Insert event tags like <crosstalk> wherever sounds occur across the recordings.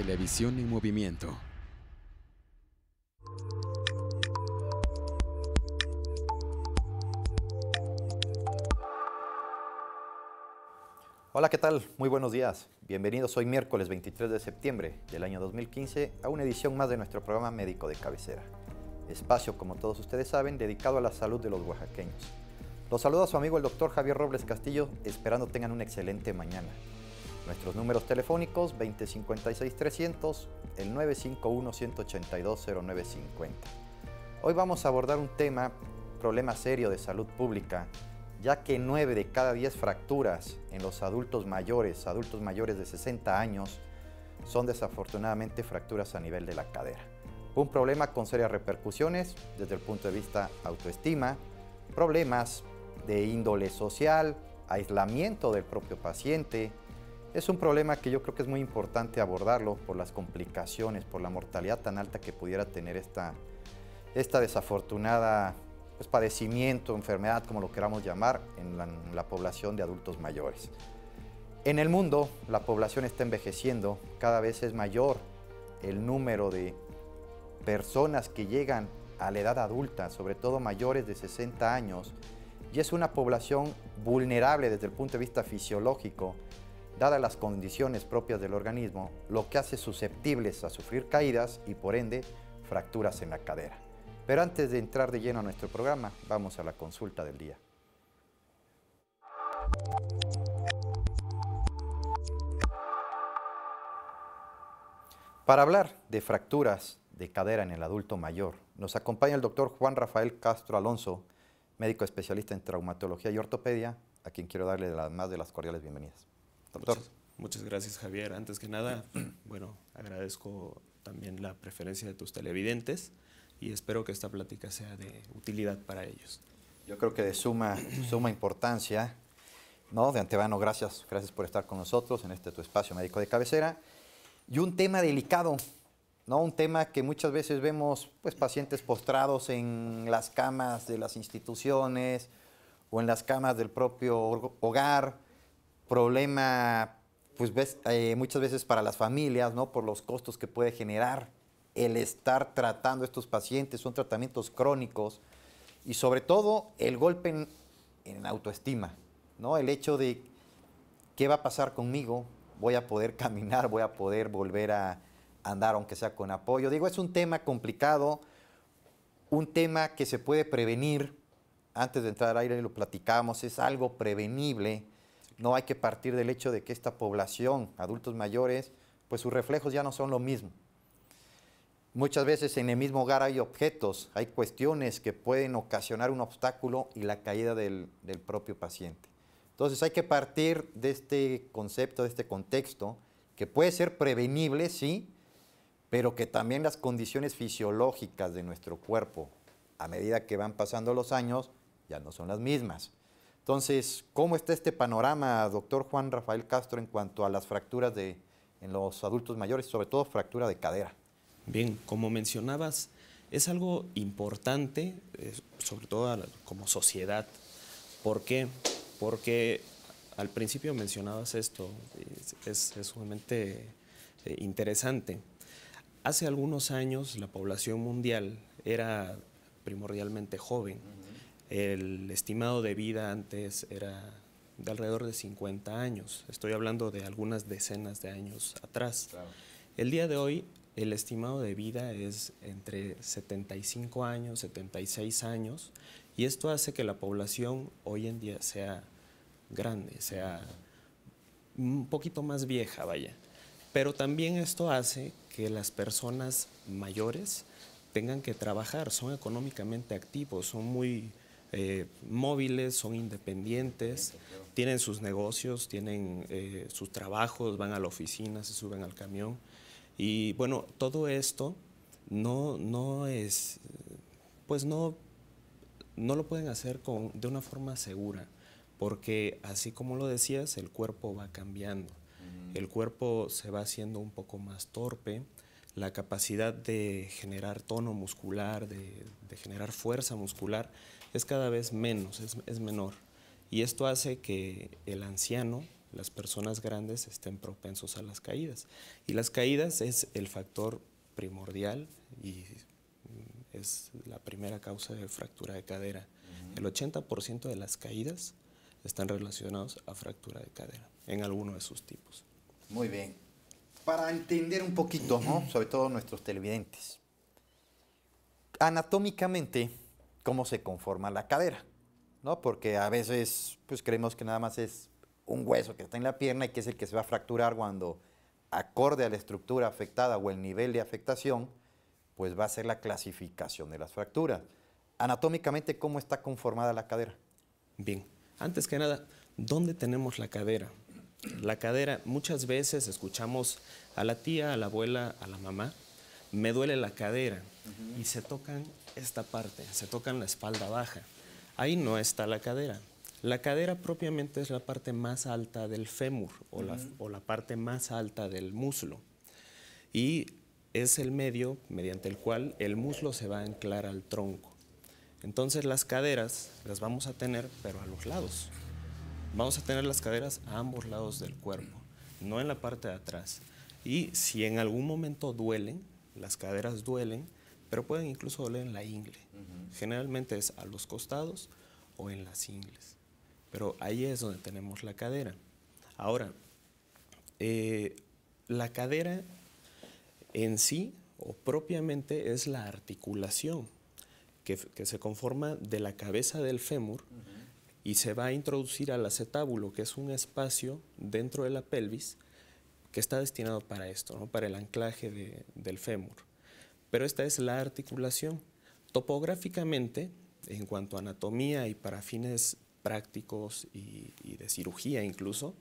Televisión en movimiento. Hola, ¿qué tal? Muy buenos días. Bienvenidos hoy miércoles 23 de septiembre del año 2015 a una edición más de nuestro programa Médico de Cabecera. Espacio, como todos ustedes saben, dedicado a la salud de los oaxaqueños. Los saluda su amigo el doctor Javier Robles Castillo, esperando tengan una excelente mañana. Nuestros números telefónicos 2056-300, el 951-182-0950. Hoy vamos a abordar un tema, problema serio de salud pública, ya que 9 de cada 10 fracturas en los adultos mayores, adultos mayores de 60 años, son desafortunadamente fracturas a nivel de la cadera. Un problema con serias repercusiones desde el punto de vista autoestima, problemas de índole social, aislamiento del propio paciente, es un problema que yo creo que es muy importante abordarlo por las complicaciones, por la mortalidad tan alta que pudiera tener esta, esta desafortunada pues, padecimiento, enfermedad, como lo queramos llamar, en la, en la población de adultos mayores. En el mundo la población está envejeciendo, cada vez es mayor el número de personas que llegan a la edad adulta, sobre todo mayores de 60 años, y es una población vulnerable desde el punto de vista fisiológico dadas las condiciones propias del organismo, lo que hace susceptibles a sufrir caídas y por ende fracturas en la cadera. Pero antes de entrar de lleno a nuestro programa, vamos a la consulta del día. Para hablar de fracturas de cadera en el adulto mayor, nos acompaña el doctor Juan Rafael Castro Alonso, médico especialista en traumatología y ortopedia, a quien quiero darle las más de las cordiales bienvenidas. Doctor. Muchas, gracias, Javier. Antes que nada, <clears throat> bueno, agradezco también la preferencia de tus televidentes y espero que esta plática sea de utilidad para ellos. Yo creo que de suma, suma importancia. No, de antemano, gracias, gracias por estar con nosotros en este tu espacio médico de cabecera. Y un tema delicado, ¿no? Un tema que muchas veces vemos pues, pacientes postrados en las camas de las instituciones o en las camas del propio hogar problema, pues eh, muchas veces para las familias, ¿no? Por los costos que puede generar el estar tratando a estos pacientes, son tratamientos crónicos y sobre todo el golpe en, autoestima, ¿no? El hecho de qué va a pasar conmigo, voy a poder <laughs> caminar, voy a poder volver a andar, aunque sea con apoyo. Digo, es un tema complicado, un tema que se puede prevenir. Antes de entrar al aire lo platicamos, es algo prevenible no hay que partir del hecho de que esta población, adultos mayores, pues sus reflejos ya no son lo mismo. Muchas veces en el mismo hogar hay objetos, hay cuestiones que pueden ocasionar un obstáculo y la caída del, del propio paciente. Entonces hay que partir de este concepto, de este contexto, que puede ser prevenible, sí, pero que también las condiciones fisiológicas de nuestro cuerpo, a medida que van pasando los años, ya no son las mismas. Entonces, ¿cómo está este panorama, doctor Juan Rafael Castro, en cuanto a las fracturas de, en los adultos mayores, sobre todo fractura de cadera? Bien, como mencionabas, es algo importante, eh, sobre todo como sociedad. ¿Por qué? Porque al principio mencionabas esto, es, sumamente eh, interesante. Hace algunos años la población mundial era primordialmente joven. El estimado de vida antes era de alrededor de 50 años. Estoy hablando de algunas decenas de años atrás. El día de hoy el estimado de vida es entre 75 años, 76 años, y esto hace que la población hoy en día sea grande, sea un poquito más vieja, vaya. Pero también esto hace que las personas mayores tengan que trabajar, son económicamente activos, son muy eh, móviles, son independientes, tienen sus negocios, tienen eh, sus trabajos, van a la oficina, se suben al camión. Y bueno, todo esto no, es, pues no, lo pueden hacer de una forma segura, porque así como lo decías, el cuerpo va cambiando, el cuerpo se va haciendo un poco más torpe, la capacidad de generar tono muscular, de, generar fuerza muscular, es cada vez menos, es, menor. Y esto hace que el anciano, las personas grandes, estén propensos a las caídas. Y las caídas es el factor primordial y mm, es la primera causa de fractura de cadera. El 80% de las caídas están relacionados a fractura de cadera, en alguno de sus tipos. Muy bien para entender un poquito, sobre todo nuestros televidentes, anatómicamente, cómo se conforma la cadera, ¿no? Porque a veces pues, creemos que nada más es un hueso que está en la pierna y que es el que se va a fracturar cuando, acorde a la estructura afectada o el nivel de afectación, pues va a ser la clasificación de las fracturas. Anatómicamente, ¿cómo está conformada la cadera? Bien, antes que nada, ¿dónde tenemos la cadera? la cadera. Muchas veces escuchamos a la tía, a la abuela, a la mamá, me duele la cadera y se tocan esta parte, se tocan la espalda baja. Ahí no está la cadera. La cadera propiamente es la parte más alta del fémur o, la, o la parte más alta del muslo. Y es el medio mediante el cual el muslo se va a anclar al tronco. Entonces las caderas las vamos a tener, pero a los lados vamos a tener las caderas a ambos lados del cuerpo, no en la parte de atrás. Y si en algún momento duelen, las caderas duelen, pero pueden incluso doler en la ingle. Generalmente es a los costados o en las ingles. Pero ahí es donde tenemos la cadera. Ahora, eh, la cadera en sí o propiamente es la articulación que, se conforma de la cabeza del fémur y se va a introducir al acetábulo, que es un espacio dentro de la pelvis que está destinado para esto, ¿no? para el anclaje del fémur. Pero esta es la articulación. Topográficamente, en cuanto a anatomía y para fines prácticos y, de cirugía incluso,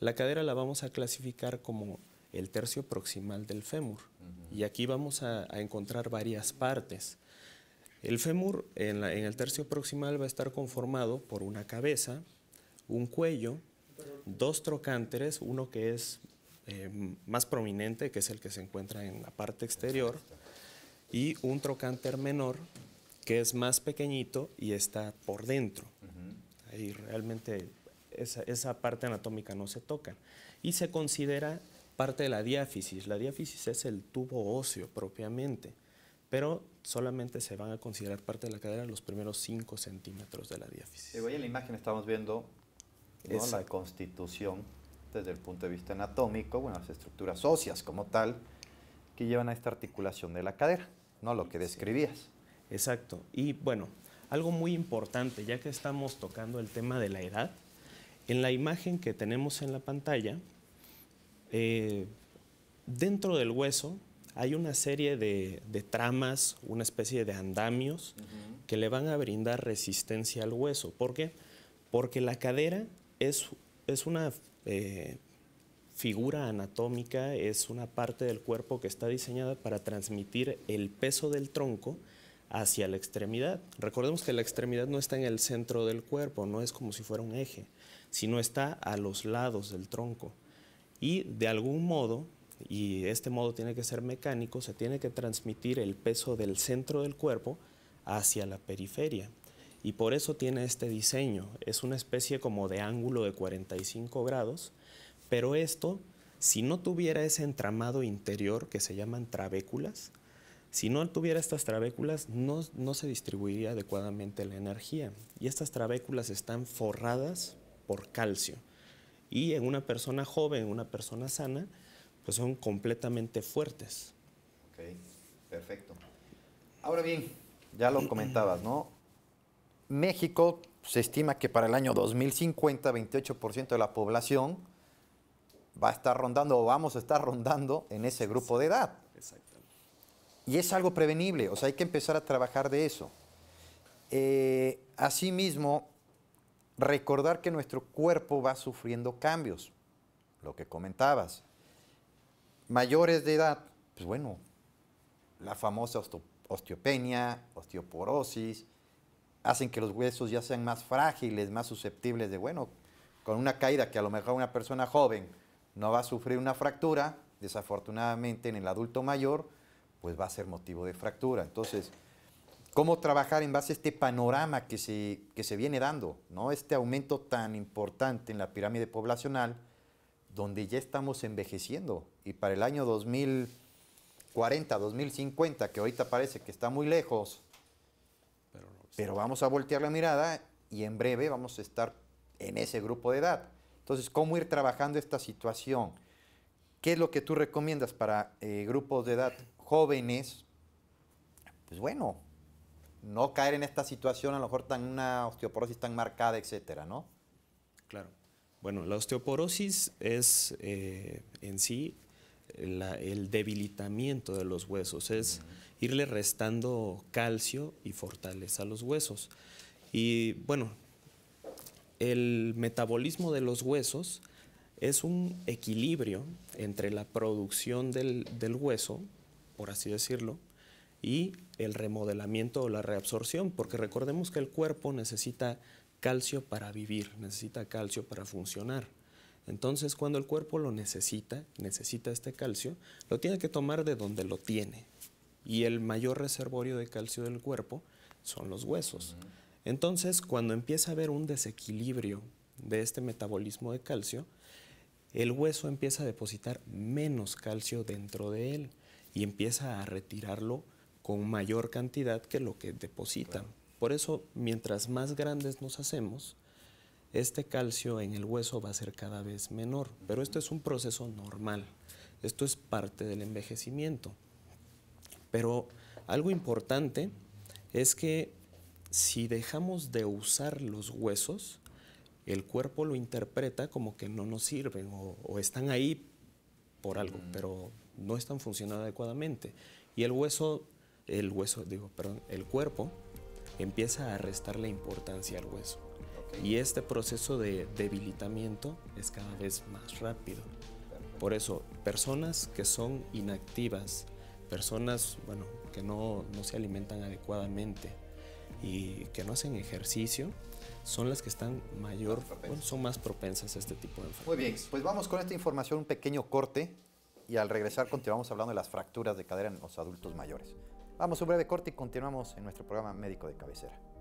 la cadera la vamos a clasificar como el tercio proximal del fémur. Y aquí vamos a encontrar varias partes. El fémur en, el tercio proximal va a estar conformado por una cabeza, un cuello, dos trocánteres, uno que es eh, más prominente, que es el que se encuentra en la parte exterior, y un trocánter menor, que es más pequeñito y está por dentro. Ahí realmente esa, parte anatómica no se toca. Y se considera parte de la diáfisis. La diáfisis es el tubo óseo propiamente pero solamente se van a considerar parte de la cadera los primeros 5 centímetros de la diáfisis. en la imagen estamos viendo la constitución desde el punto de vista anatómico, bueno, las estructuras óseas como tal, que llevan a esta articulación de la cadera, ¿no? Lo que describías. Exacto. Y bueno, algo muy importante, ya que estamos tocando el tema de la edad, en la imagen que tenemos en la pantalla, eh, dentro del hueso hay una serie de, tramas, una especie de andamios que le van a brindar resistencia al hueso. ¿Por qué? Porque la cadera es, es una eh, figura anatómica, es una parte del cuerpo que está diseñada para transmitir el peso del tronco hacia la extremidad. Recordemos que la extremidad no está en el centro del cuerpo, no es como si fuera un eje, sino está a los lados del tronco. Y de algún modo y este modo tiene que ser mecánico, se tiene que transmitir el peso del centro del cuerpo hacia la periferia. Y por eso tiene este diseño. Es una especie como de ángulo de 45 grados, pero esto, si no tuviera ese entramado interior que se llaman trabéculas, si no tuviera estas trabéculas, no, no se distribuiría adecuadamente la energía. Y estas trabéculas están forradas por calcio. Y en una persona joven, una persona sana, pues son completamente fuertes. Ok, perfecto. Ahora bien, ya lo comentabas, ¿no? México se estima que para el año 2050 28% de la población va a estar rondando o vamos a estar rondando en ese grupo de edad. Exactamente. Y es algo prevenible, o sea, hay que empezar a trabajar de eso. Eh, asimismo, recordar que nuestro cuerpo va sufriendo cambios, lo que comentabas mayores de edad, pues bueno, la famosa osteopenia, osteoporosis, hacen que los huesos ya sean más frágiles, más susceptibles de, bueno, con una caída que a lo mejor una persona joven no va a sufrir una fractura, desafortunadamente en el adulto mayor, pues va a ser motivo de fractura. Entonces, ¿cómo trabajar en base a este panorama que se, que se viene dando, ¿no? este aumento tan importante en la pirámide poblacional? donde ya estamos envejeciendo y para el año 2040, 2050, que ahorita parece que está muy lejos, pero, vamos a voltear la mirada y en breve vamos a estar en ese grupo de edad. Entonces, ¿cómo ir trabajando esta situación? ¿Qué es lo que tú recomiendas para eh, grupos de edad jóvenes? Pues bueno, no caer en esta situación, a lo mejor tan una osteoporosis tan marcada, etcétera, ¿no? Claro. Bueno, la osteoporosis es eh, en sí el debilitamiento de los huesos, es irle restando calcio y fortaleza a los huesos. Y bueno, el metabolismo de los huesos es un equilibrio entre la producción del hueso, por así decirlo, y el remodelamiento o la reabsorción, porque recordemos que el cuerpo necesita calcio para vivir, necesita calcio para funcionar. Entonces, cuando el cuerpo lo necesita, necesita este calcio, lo tiene que tomar de donde lo tiene. Y el mayor reservorio de calcio del cuerpo son los huesos. Entonces, cuando empieza a haber un desequilibrio de este metabolismo de calcio, el hueso empieza a depositar menos calcio dentro de él y empieza a retirarlo con mayor cantidad que lo que deposita. Por eso, mientras más grandes nos hacemos, este calcio en el hueso va a ser cada vez menor. Pero esto es un proceso normal. Esto es parte del envejecimiento. Pero algo importante es que si dejamos de usar los huesos, el cuerpo lo interpreta como que no nos sirven o, están ahí por algo, pero no están funcionando adecuadamente. Y el hueso, el hueso, digo, perdón, el cuerpo empieza a restar la importancia al hueso. Y este proceso de debilitamiento es cada vez más rápido. Por eso, personas que son inactivas, personas bueno, que no, no se alimentan adecuadamente y que no hacen ejercicio, son las que están mayor, son más propensas a este tipo de enfermedades. Muy bien, pues vamos con esta información, un pequeño corte y al regresar continuamos hablando de las fracturas de cadera en los adultos mayores. Vamos a un breve corte y continuamos en nuestro programa Médico de Cabecera.